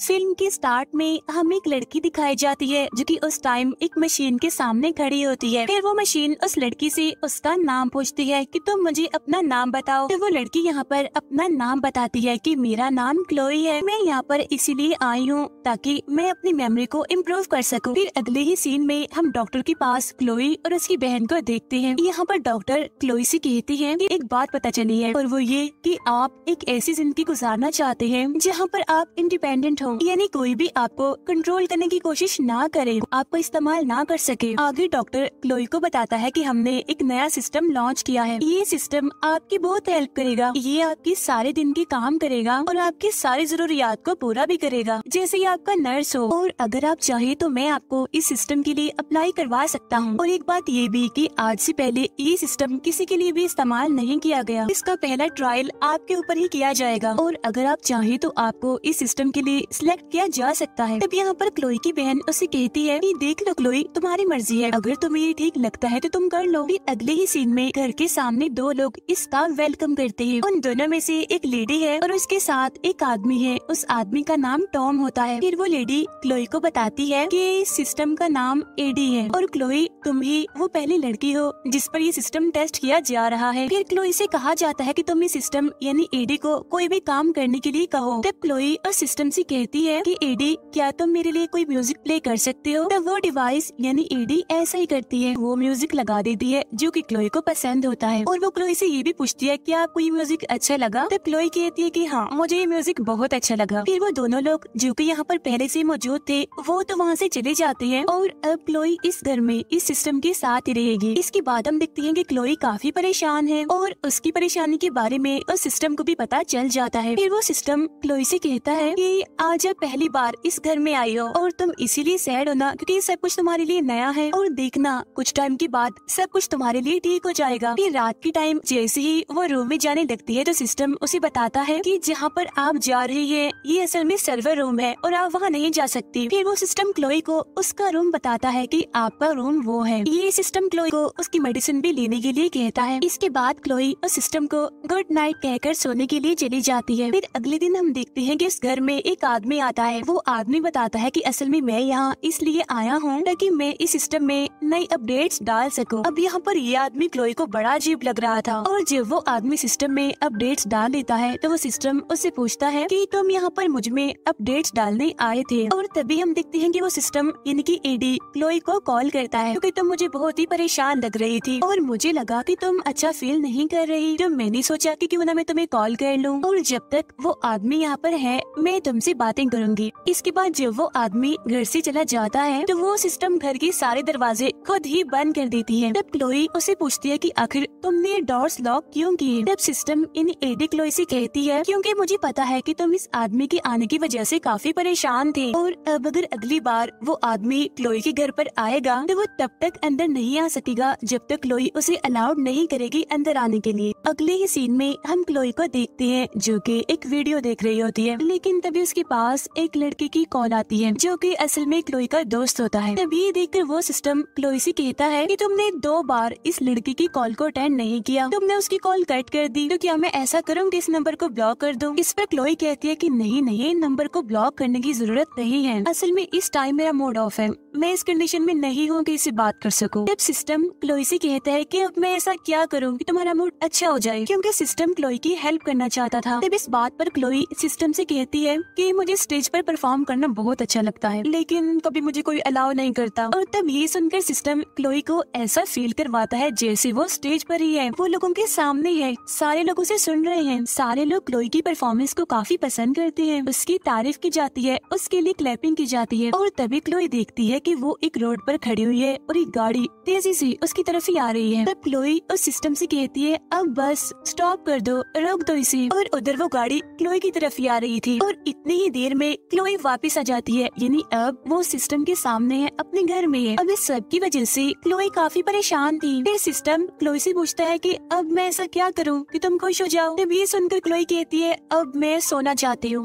Film के start में हमें एक लड़की दिखाई जाती है जो कि उस टाइम एक मशीन के सामने खड़ी होती है फिर वो मशीन उस लड़की से उसका नाम पूछती है कि तुम मुझे अपना नाम बताओ तो वो लड़की यहाँ पर अपना नाम बताती है कि मेरा नाम क्लोई है मैं यहाँ पर इसीलिए आई हूँ ताकि मैं अपनी मेमोरी को इम्प्रूव कर सकूँ फिर अगले ही सीन में हम डॉक्टर के पास क्लोई और उसकी बहन को देखते है यहाँ पर डॉक्टर क्लोई से कहती है की एक बात पता चली है और वो ये की आप एक ऐसी जिंदगी गुजारना चाहते है जहाँ पर आप इंडिपेंडेंट हो हो यानी कोई भी आपको कंट्रोल करने की कोशिश ना करे आपको इस्तेमाल ना कर सके आगे डॉक्टर क्लोई को बताता है कि हमने एक नया सिस्टम लॉन्च किया है ये सिस्टम आपकी बहुत हेल्प करेगा ये आपकी सारे दिन के काम करेगा और आपकी सारी जरूरियात को पूरा भी करेगा जैसे ही आपका नर्स हो और अगर आप चाहे तो मैं आपको इस सिस्टम के लिए अप्लाई करवा सकता हूँ और एक बात ये भी की आज ऐसी पहले ये सिस्टम किसी के लिए भी इस्तेमाल नहीं किया गया इसका पहला ट्रायल आपके ऊपर ही किया जाएगा और अगर आप चाहे तो आपको इस सिस्टम के लिए सिलेक्ट किया जा सकता है तब यहाँ पर क्लोई की बहन उसे कहती है कि देख लो क्लोई तुम्हारी मर्जी है अगर तुम्हें ये ठीक लगता है तो तुम कर लो भी अगले ही सीन में घर के सामने दो लोग इसका वेलकम करते हैं उन दोनों में से एक लेडी है और उसके साथ एक आदमी है उस आदमी का नाम टॉम होता है फिर वो लेडी क्लोई को बताती है की सिस्टम का नाम एडी है और क्लोई तुम ही वो पहली लड़की हो जिस पर ये सिस्टम टेस्ट किया जा रहा है फिर क्लोई से कहा जाता है कि तुम इस सिस्टम यानी एडी को कोई भी काम करने के लिए कहो तब क्लोई और सिस्टम से कहती कहती है कि एडी क्या तुम मेरे लिए कोई म्यूजिक प्ले कर सकते हो तब तो वो डिवाइस यानी एडी ऐसा ही करती है वो म्यूजिक लगा देती है जो कि क्लोई को पसंद होता है और वो क्लोई से ये भी पूछती है कि आपको ये म्यूजिक अच्छा लगा तब तो क्लोई कहती है कि हाँ मुझे ये म्यूजिक बहुत अच्छा लगा फिर वो दोनों लोग जो की यहाँ पर पहले से मौजूद थे वो तो वहाँ से चले जाते हैं और अब क्लोई इस घर में इस सिस्टम के साथ ही रहेगी इसके बाद हम देखते हैं की क्लोई काफी परेशान है और उसकी परेशानी के बारे में उस सिस्टम को भी पता चल जाता है फिर वो सिस्टम क्लोई से कहता है कि आज जब पहली बार इस घर में आई हो और तुम इसीलिए सैड होना क्योंकि ये सब कुछ तुम्हारे लिए नया है और देखना कुछ टाइम के बाद सब कुछ तुम्हारे लिए ठीक हो जाएगा फिर रात के टाइम जैसे ही वो रूम में जाने लगती है तो सिस्टम उसे बताता है कि जहाँ पर आप जा रही है ये असल में सर्वर रूम है और आप वहाँ नहीं जा सकती फिर वो सिस्टम क्लोई को उसका रूम बताता है की आपका रूम वो है ये सिस्टम क्लोई को उसकी मेडिसिन भी लेने के लिए कहता है इसके बाद क्लोई उस सिस्टम को गुड नाइट कहकर सोने के लिए चली जाती है फिर अगले दिन हम देखते हैं की उस घर में एक आदमी बाद में आता है वो आदमी बताता है कि असल में मैं यहाँ इसलिए आया हूँ ताकि मैं इस सिस्टम में नई अपडेट्स डाल सकूं। अब यहाँ पर ये आदमी क्लोई को बड़ा अजीब लग रहा था और जब वो आदमी सिस्टम में अपडेट्स डाल देता है तो वो सिस्टम उससे पूछता है की तुम यहाँ पर मुझ में अपडेट डालने आए थे और तभी हम देखते है की वो सिस्टम इनकी एडी क्लोई को कॉल करता है क्यूँकी तुम मुझे बहुत ही परेशान लग रही थी और मुझे लगा की तुम अच्छा फील नहीं कर रही तो मैंने सोचा की क्यूँ ना मैं तुम्हें कॉल कर लूँ और जब तक वो आदमी यहाँ पर है मैं तुमसे बात बातें करूंगी इसके बाद जब वो आदमी घर से चला जाता है तो वो सिस्टम घर के सारे दरवाजे खुद ही बंद कर देती है तब क्लोई उसे पूछती है कि आखिर तुमने डोर्स लॉक क्यों किए तब सिस्टम इन एडी क्लोई से कहती है क्योंकि मुझे पता है कि तुम इस आदमी के आने की वजह से काफी परेशान थे और अब अगर अगली बार वो आदमी क्लोई के घर पर आएगा तो वो तब तक अंदर नहीं आ सकेगा जब तक क्लोई उसे अलाउड नहीं करेगी अंदर आने के लिए अगले ही सीन में हम क्लोई को देखते हैं जो कि एक वीडियो देख रही होती है लेकिन तभी उसके पास पास एक लड़के की कॉल आती है जो कि असल में क्लोई का दोस्त होता है तभी देखकर वो सिस्टम क्लोई से कहता है कि तुमने दो बार इस लड़के की कॉल को अटेंड नहीं किया तुमने उसकी कॉल कट कर दी तो क्या मैं ऐसा करूँ की इस नंबर को ब्लॉक कर दूँ इस पर क्लोई कहती है की नहीं नहीं नंबर को ब्लॉक करने की जरूरत नहीं है असल में इस टाइम मेरा मूड ऑफ है मैं इस कंडीशन में नहीं हूँ की इसे बात कर सकूँ जब सिस्टम क्लोई से कहता है की अब मैं ऐसा क्या करूँ की तुम्हारा मूड अच्छा हो जाए क्यूँकी सिस्टम क्लोई की हेल्प करना चाहता था तब इस बात पर क्लोई सिस्टम से कहती है की मुझे मुझे स्टेज पर परफॉर्म करना बहुत अच्छा लगता है लेकिन कभी मुझे कोई अलाउ नहीं करता और तब ये सुनकर सिस्टम क्लोई को ऐसा फील करवाता है जैसे वो स्टेज पर ही है वो लोगों के सामने है सारे लोग उसे सुन रहे हैं सारे लोग क्लोई की परफॉर्मेंस को काफी पसंद करते हैं उसकी तारीफ की जाती है उसके लिए क्लैपिंग की जाती है और तभी क्लोई देखती है की वो एक रोड पर खड़ी हुई है और एक गाड़ी तेजी से उसकी तरफ ही आ रही है तब क्लोई उस सिस्टम से कहती है अब बस स्टॉप कर दो रोक दो इसे और उधर वो गाड़ी क्लोई की तरफ ही आ रही थी और इतनी ही देर में क्लोई वापस आ जाती है यानी अब वो सिस्टम के सामने है अपने घर में है अब इस सब की वजह से क्लोई काफी परेशान थी फिर सिस्टम क्लोई से पूछता है कि अब मैं ऐसा क्या करूं कि तुम खुश हो जाओ तभी सुनकर क्लोई कहती है अब मैं सोना चाहती हूँ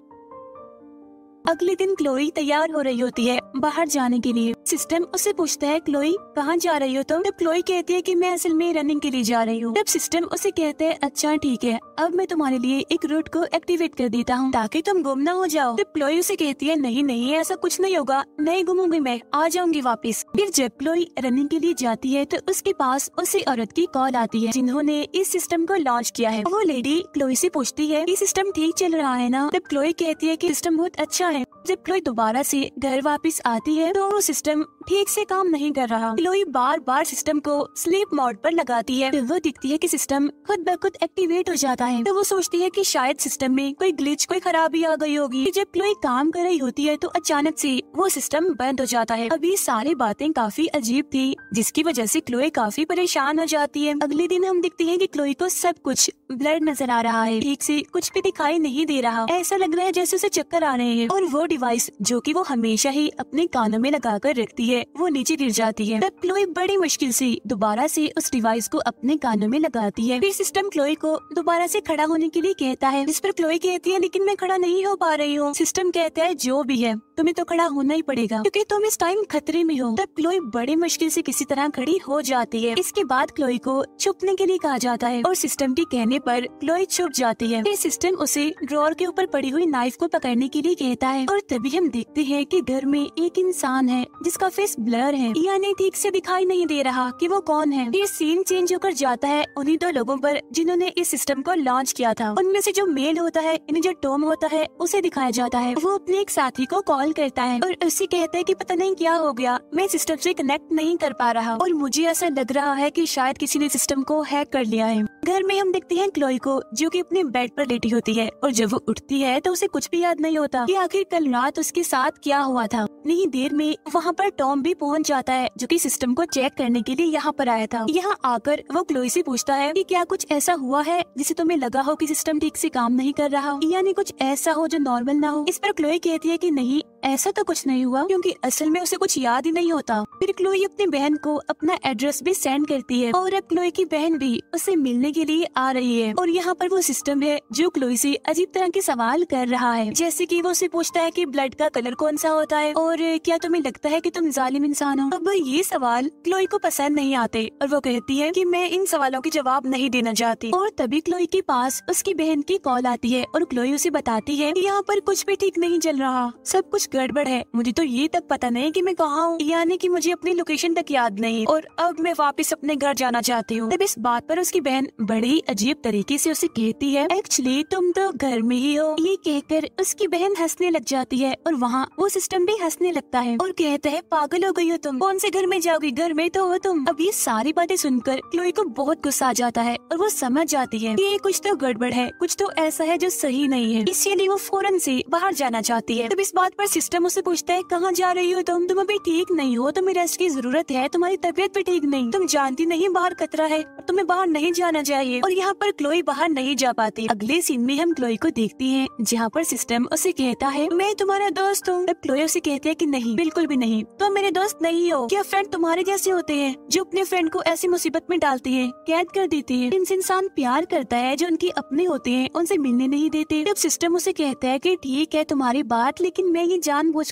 अगले दिन क्लोई तैयार हो रही होती है बाहर जाने के लिए सिस्टम उसे पूछता है क्लोई कहाँ जा रही हो तुम तो? तब क्लोई कहती है कि मैं असल में रनिंग के लिए जा रही हूँ तब सिस्टम उसे कहते हैं अच्छा ठीक है अब मैं तुम्हारे लिए एक रूट को एक्टिवेट कर देता हूँ ताकि तुम गुम ना हो जाओ तब क्लोई उसे कहती है नहीं नहीं ऐसा कुछ नहीं होगा नहीं घूमूंगी मैं आ जाऊंगी वापिस फिर जब क्लोई रनिंग के लिए जाती है तो उसके पास उसी औरत की कॉल आती है जिन्होंने इस सिस्टम को लॉन्च किया है वो लेडी क्लोई से पूछती है कि सिस्टम ठीक चल रहा है ना तब क्लोई कहती है की सिस्टम बहुत अच्छा है जब क्लोई दोबारा से घर वापस आती है तो वो सिस्टम ठीक से काम नहीं कर रहा क्लोई बार बार सिस्टम को स्लीप मोड पर लगाती है तो वो दिखती है कि सिस्टम खुद ब खुद एक्टिवेट हो जाता है तो वो सोचती है कि शायद सिस्टम में कोई ग्लिच कोई खराबी आ गई होगी जब क्लोई काम कर रही होती है तो अचानक ऐसी वो सिस्टम बंद हो जाता है अभी सारी बातें काफी अजीब थी जिसकी वजह ऐसी क्लोई काफी परेशान हो जाती है अगले दिन हम दिखते है की क्लोई को सब कुछ ब्लड नजर आ रहा है ठीक ऐसी कुछ भी दिखाई नहीं दे रहा ऐसा लग रहा है जैसे उसे चक्कर आ रहे हैं और पर वो डिवाइस जो कि वो हमेशा ही अपने कानों में लगा कर रखती है वो नीचे गिर जाती है तब क्लोई बड़ी मुश्किल से दोबारा से उस डिवाइस को अपने कानों में लगाती है फिर सिस्टम क्लोई को दोबारा से खड़ा होने के लिए कहता है इस पर क्लोई कहती है लेकिन मैं खड़ा नहीं हो पा रही हूँ सिस्टम कहता है जो भी है तुम्हें तो खड़ा होना ही पड़ेगा क्योंकि तुम इस टाइम खतरे में हो तब क्लोई बड़ी मुश्किल से किसी तरह खड़ी हो जाती है इसके बाद क्लोई को छुपने के लिए कहा जाता है और सिस्टम के कहने पर क्लोई छुप जाती है फिर सिस्टम उसे ड्रॉर के ऊपर पड़ी हुई नाइफ को पकड़ने के लिए कहता है है और तभी हम देखते हैं कि घर में एक इंसान है जिसका फेस ब्लर है यानी ठीक से दिखाई नहीं दे रहा कि वो कौन है ये सीन चेंज होकर जाता है उन्हीं दो लोगों पर जिन्होंने इस सिस्टम को लॉन्च किया था उनमें से जो मेल होता है जो टॉम होता है उसे दिखाया जाता है वो अपने एक साथी को कॉल करता है और उसे कहता है की पता नहीं क्या हो गया मैं सिस्टम ऐसी कनेक्ट नहीं कर पा रहा और मुझे ऐसा लग रहा है की शायद किसी ने सिस्टम को हैक कर लिया है घर में हम देखते हैं क्लोई को जो की अपने बेड पर लेटी होती है और जब वो उठती है तो उसे कुछ भी याद नहीं होता की आखिर कल रात उसके साथ क्या हुआ था उतनी ही देर में वहाँ पर टॉम भी पहुँच जाता है जो कि सिस्टम को चेक करने के लिए यहाँ पर आया था यहाँ आकर वो क्लोई से पूछता है कि क्या कुछ ऐसा हुआ है जिसे तुम्हें लगा हो कि सिस्टम ठीक से काम नहीं कर रहा हो यानी कुछ ऐसा हो जो नॉर्मल ना हो इस पर क्लोई कहती है कि नहीं ऐसा तो कुछ नहीं हुआ क्योंकि असल में उसे कुछ याद ही नहीं होता फिर क्लोई अपनी बहन को अपना एड्रेस भी सेंड करती है और अब क्लोई की बहन भी उसे मिलने के लिए आ रही है और यहाँ पर वो सिस्टम है जो क्लोई से अजीब तरह के सवाल कर रहा है जैसे कि वो उसे पूछता है कि ब्लड का कलर कौन सा होता है और और क्या तुम्हें लगता है कि तुम जालिम इंसान हो अब ये सवाल क्लोई को पसंद नहीं आते और वो कहती है कि मैं इन सवालों के जवाब नहीं देना चाहती और तभी क्लोई के पास उसकी बहन की कॉल आती है और क्लोई उसे बताती है की यहाँ पर कुछ भी ठीक नहीं चल रहा सब कुछ गड़बड़ है मुझे तो ये तक पता नहीं की मैं कहाँ हूँ यानी की मुझे अपनी लोकेशन तक याद नहीं और अब मैं वापस अपने घर जाना चाहती हूँ तब इस बात आरोप उसकी बहन बड़े ही अजीब तरीके ऐसी उसे कहती है एक्चुअली तुम तो घर में ही हो ये कहकर उसकी बहन हंसने लग जाती है और वहाँ वो सिस्टम भी हंसने हंसने लगता है और कहता है पागल हो गई हो तुम कौन से घर में जाओगी घर में तो हो तुम अब ये सारी बातें सुनकर क्लोई को बहुत गुस्सा आ जाता है और वो समझ जाती है ये कुछ तो गड़बड़ है कुछ तो ऐसा है जो सही नहीं है इसीलिए वो फौरन से बाहर जाना चाहती है तब इस बात पर सिस्टम उसे पूछता है कहाँ जा रही हो तुम तुम अभी ठीक नहीं हो तुम्हें रेस्ट की जरूरत है तुम्हारी तबीयत भी ठीक नहीं तुम जानती नहीं बाहर खतरा है तुम्हें बाहर नहीं जाना चाहिए और यहाँ पर क्लोई बाहर नहीं जा पाती अगले सीन में हम क्लोई को देखती है जहाँ पर सिस्टम उसे कहता है मैं तुम्हारा दोस्त हूँ तब क्लोई उसे कहती है लेकिन नहीं बिल्कुल भी नहीं तुम तो मेरे दोस्त नहीं हो क्या फ्रेंड तुम्हारे जैसे होते हैं जो अपने फ्रेंड को ऐसी मुसीबत में डालते हैं कैद कर देती है जिनसे इंसान प्यार करता है जो उनकी अपने होते हैं उनसे मिलने नहीं देते जब सिस्टम उसे कहता है की ठीक है तुम्हारी बात लेकिन मैं ये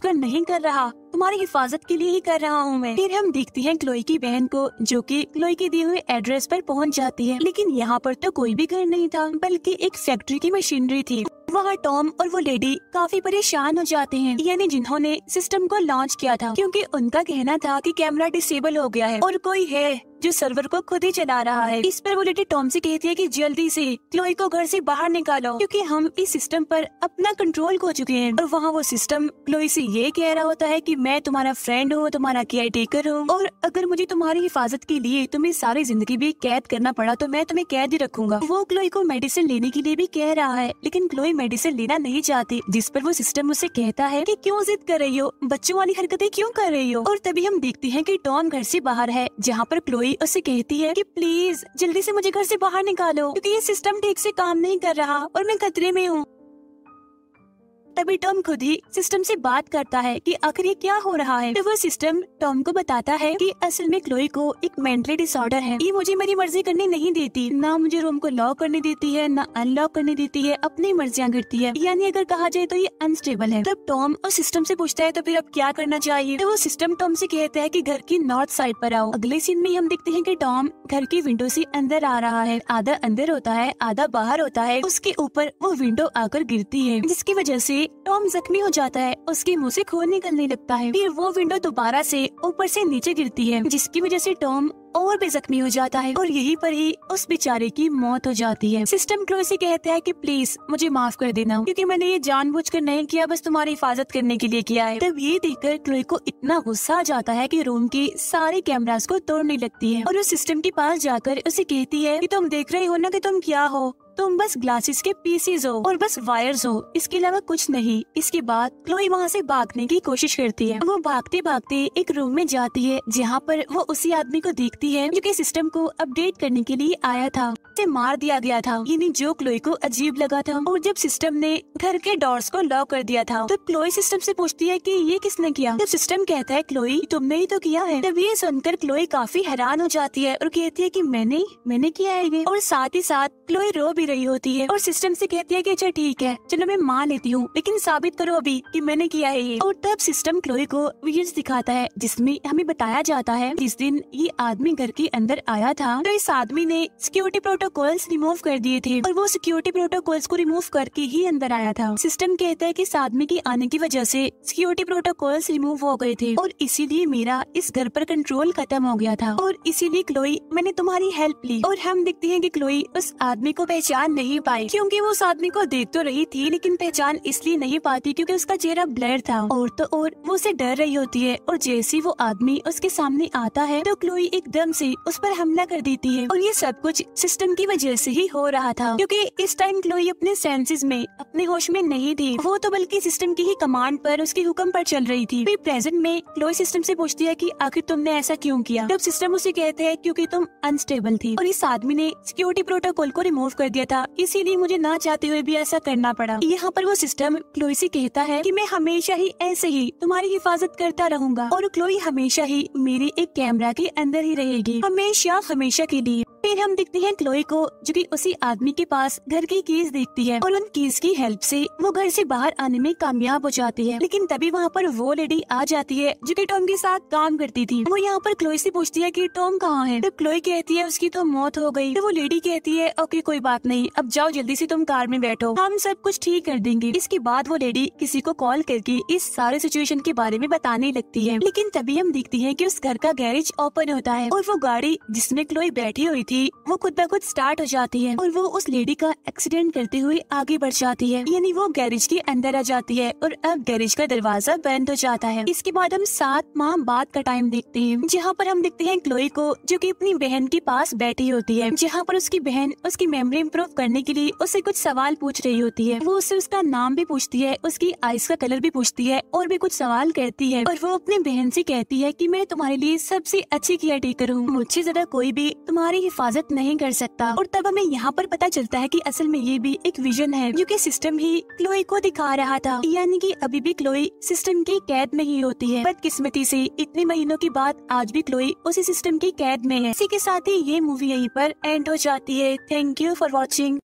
कर नहीं कर रहा तुम्हारी हिफाजत के लिए ही कर रहा हूँ मैं फिर हम देखते हैं क्लोई की बहन को जो कि क्लोई के दिए हुए एड्रेस पर पहुँच जाती है लेकिन यहाँ पर तो कोई भी घर नहीं था बल्कि एक फैक्ट्री की मशीनरी थी वहाँ टॉम और वो लेडी काफी परेशान हो जाते हैं यानी जिन्होंने सिस्टम को लॉन्च किया था क्योंकि उनका कहना था कि कैमरा डिसेबल हो गया है और कोई है जो सर्वर को खुद ही चला रहा है इस पर वो लेडी टॉम से कहती है कि जल्दी से क्लोई को घर से बाहर निकालो क्योंकि हम इस सिस्टम पर अपना कंट्रोल खो चुके हैं और वहाँ वो सिस्टम क्लोई से ये कह रहा होता है कि मैं तुम्हारा फ्रेंड हूँ तुम्हारा केयर टेकर हूँ और अगर मुझे तुम्हारी हिफाजत के लिए तुम्हें सारी जिंदगी भी कैद करना पड़ा तो मैं तुम्हें कैद ही रखूंगा वो क्लोई को मेडिसिन लेने के लिए भी कह रहा है लेकिन क्लोई मेडिसिन लेना नहीं चाहती जिस पर वो सिस्टम उसे कहता है की क्यूँ जिद कर रही हो बच्चों वाली हरकतें क्यूँ कर रही हो और तभी हम देखते हैं की टॉम घर ऐसी बाहर है जहाँ पर क्लोई गई उसे कहती है कि प्लीज जल्दी से मुझे घर से बाहर निकालो क्योंकि ये सिस्टम ठीक से काम नहीं कर रहा और मैं खतरे में हूँ तभी टॉम खुद ही सिस्टम से बात करता है कि आखिर ये क्या हो रहा है तो वो सिस्टम टॉम को बताता है कि असल में क्लोई को एक मेंटली डिसऑर्डर है ये मुझे मेरी मर्जी करने नहीं देती ना मुझे रूम को लॉक करने देती है ना अनलॉक करने देती है अपनी मर्जियाँ गिरती है यानी अगर कहा जाए तो ये अनस्टेबल है तब टॉम उस सिस्टम से पूछता है तो फिर अब क्या करना चाहिए तो वो सिस्टम टॉम से कहता है कि घर की नॉर्थ साइड पर आओ अगले सीन में हम देखते हैं कि टॉम घर की विंडो से अंदर आ रहा है आधा अंदर होता है आधा बाहर होता है उसके ऊपर वो विंडो आकर गिरती है जिसकी वजह से टॉम तो जख्मी हो जाता है उसके मुंह से खून निकलने लगता है फिर वो विंडो दोबारा से ऊपर से नीचे गिरती है जिसकी वजह से टॉम और भी जख्मी हो जाता है और यहीं पर ही उस बेचारे की मौत हो जाती है सिस्टम क्रो से कहता है कि प्लीज मुझे माफ कर देना क्योंकि मैंने ये जानबूझकर नहीं किया बस तुम्हारी हिफाजत करने के लिए किया है तब ये देखकर क्लोई को इतना गुस्सा आ जाता है कि रूम के सारे कैमरास को तोड़ने लगती है और उस सिस्टम के पास जाकर उसे कहती है की तुम देख रहे हो न की तुम क्या हो तुम बस ग्लासेस के पीसेज हो और बस वायर्स हो इसके अलावा कुछ नहीं इसके बाद क्लोई वहाँ से भागने की कोशिश करती है वो भागते भागते एक रूम में जाती है जहाँ पर वो उसी आदमी को देखती लगती है जो कि सिस्टम को अपडेट करने के लिए आया था उसे मार दिया गया था यानी जो क्लोई को अजीब लगा था और जब सिस्टम ने घर के डोर्स को लॉक कर दिया था तब क्लोई सिस्टम से पूछती है कि ये किसने किया जब सिस्टम कहता है क्लोई तुमने ही तो किया है तब ये सुनकर क्लोई काफी हैरान हो जाती है और कहती है की मैंने मैंने किया है ये और साथ ही साथ क्लोई रो भी रही होती है और सिस्टम से कहती है की अच्छा ठीक है चलो मैं मान लेती हूँ लेकिन साबित करो अभी की मैंने किया है ये और तब सिस्टम क्लोई को वीडियो दिखाता है जिसमे हमें बताया जाता है जिस दिन ये आदमी आदमी घर के अंदर आया था तो इस आदमी ने सिक्योरिटी प्रोटोकॉल्स रिमूव कर दिए थे और वो सिक्योरिटी प्रोटोकॉल्स को रिमूव करके ही अंदर आया था सिस्टम कहता है की इस आदमी के आने की वजह से सिक्योरिटी प्रोटोकॉल्स रिमूव हो गए थे और इसीलिए मेरा इस घर पर कंट्रोल खत्म हो गया था और इसीलिए क्लोई मैंने तुम्हारी हेल्प ली और हम देखते हैं की क्लोई उस आदमी को पहचान नहीं पाई क्यूँकी वो उस आदमी को देख तो रही थी लेकिन पहचान इसलिए नहीं पाती क्यूँकी उसका चेहरा ब्लर था और तो और वो उसे डर रही होती है और जैसी वो आदमी उसके सामने आता है तो क्लोई एक एकदम से उस पर हमला कर देती है और ये सब कुछ सिस्टम की वजह से ही हो रहा था क्योंकि इस टाइम क्लोई अपने सेंसेस में अपने होश में नहीं थी वो तो बल्कि सिस्टम की ही कमांड पर उसके हुक्म पर चल रही थी प्रेजेंट में क्लोई सिस्टम से पूछती है कि आखिर तुमने ऐसा क्यों किया जब सिस्टम उसे कहते हैं क्योंकि तुम अनस्टेबल थी और इस आदमी ने सिक्योरिटी प्रोटोकॉल को रिमूव कर दिया था इसीलिए मुझे ना चाहते हुए भी ऐसा करना पड़ा यहाँ पर वो सिस्टम क्लोई से कहता है की मैं हमेशा ही ऐसे ही तुम्हारी हिफाजत करता रहूंगा और क्लोई हमेशा ही मेरे एक कैमरा के अंदर ही रहे रहेगी हमेशा हमेशा के लिए फिर हम देखते हैं क्लोई को जो कि उसी आदमी के पास घर की केस देखती है और उन केस की हेल्प से वो घर से बाहर आने में कामयाब हो जाती है लेकिन तभी वहाँ पर वो लेडी आ जाती है जो कि टॉम के साथ काम करती थी वो यहाँ पर क्लोई से पूछती है कि टॉम कहाँ है तब क्लोई कहती है उसकी तो मौत हो गई तो वो लेडी कहती है ओके कोई बात नहीं अब जाओ जल्दी ऐसी तुम कार में बैठो हम सब कुछ ठीक कर देंगे इसके बाद वो लेडी किसी को कॉल करके इस सारे सिचुएशन के बारे में बताने लगती है लेकिन तभी हम देखती है की उस घर का गैरेज ओपन होता है और और वो गाड़ी जिसमें क्लोई बैठी हुई थी वो खुद ब खुद स्टार्ट हो जाती है और वो उस लेडी का एक्सीडेंट करते हुए आगे बढ़ जाती है यानी वो गैरेज के अंदर आ जाती है और अब गैरेज का दरवाजा बंद हो जाता है इसके बाद हम सात माह बाद का टाइम देखते हैं जहाँ पर हम देखते हैं क्लोई को जो की अपनी बहन के पास बैठी होती है जहाँ पर उसकी बहन उसकी मेमोरी इम्प्रूव करने के लिए उसे कुछ सवाल पूछ रही होती है वो उससे उसका नाम भी पूछती है उसकी आइस का कलर भी पूछती है और भी कुछ सवाल कहती है और वो अपनी बहन से कहती है की मैं तुम्हारे लिए सबसे अच्छी केयर टेकर पर मुझसे ज्यादा कोई भी तुम्हारी हिफाजत नहीं कर सकता और तब हमें यहाँ पर पता चलता है कि असल में ये भी एक विजन है क्योंकि सिस्टम ही क्लोई को दिखा रहा था यानी कि अभी भी क्लोई सिस्टम की कैद में ही होती है बदकिस्मती से इतने महीनों के बाद आज भी क्लोई उसी सिस्टम की कैद में है इसी के साथ ही ये मूवी यहीं पर एंड हो जाती है थैंक यू फॉर वॉचिंग